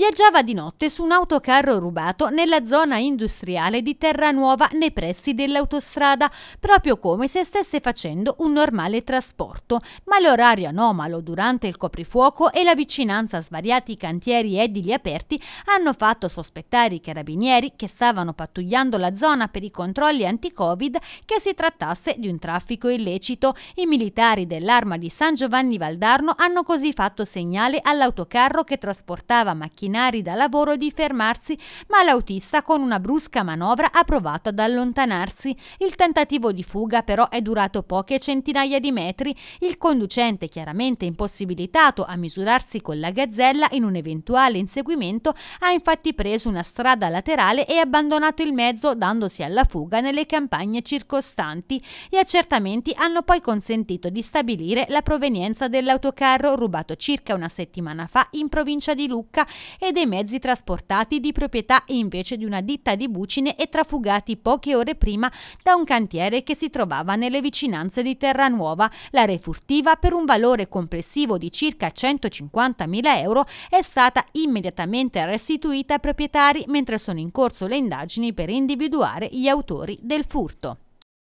Viaggiava di notte su un autocarro rubato nella zona industriale di Terranuova nei pressi dell'autostrada, proprio come se stesse facendo un normale trasporto, ma l'orario anomalo durante il coprifuoco e la vicinanza a svariati cantieri edili aperti hanno fatto sospettare i carabinieri che stavano pattugliando la zona per i controlli anti-Covid che si trattasse di un traffico illecito. I militari dell'arma di San Giovanni Valdarno hanno così fatto segnale all'autocarro che trasportava macchine binari da lavoro di fermarsi, ma l'autista con una brusca manovra ha provato ad allontanarsi. Il tentativo di fuga però è durato poche centinaia di metri. Il conducente, chiaramente impossibilitato a misurarsi con la gazzella in un eventuale inseguimento, ha infatti preso una strada laterale e abbandonato il mezzo dandosi alla fuga nelle campagne circostanti. Gli accertamenti hanno poi consentito di stabilire la provenienza dell'autocarro rubato circa una settimana fa in provincia di Lucca e dei mezzi trasportati di proprietà invece di una ditta di bucine e trafugati poche ore prima da un cantiere che si trovava nelle vicinanze di Terranuova. La refurtiva per un valore complessivo di circa 150.000 euro è stata immediatamente restituita ai proprietari mentre sono in corso le indagini per individuare gli autori del furto.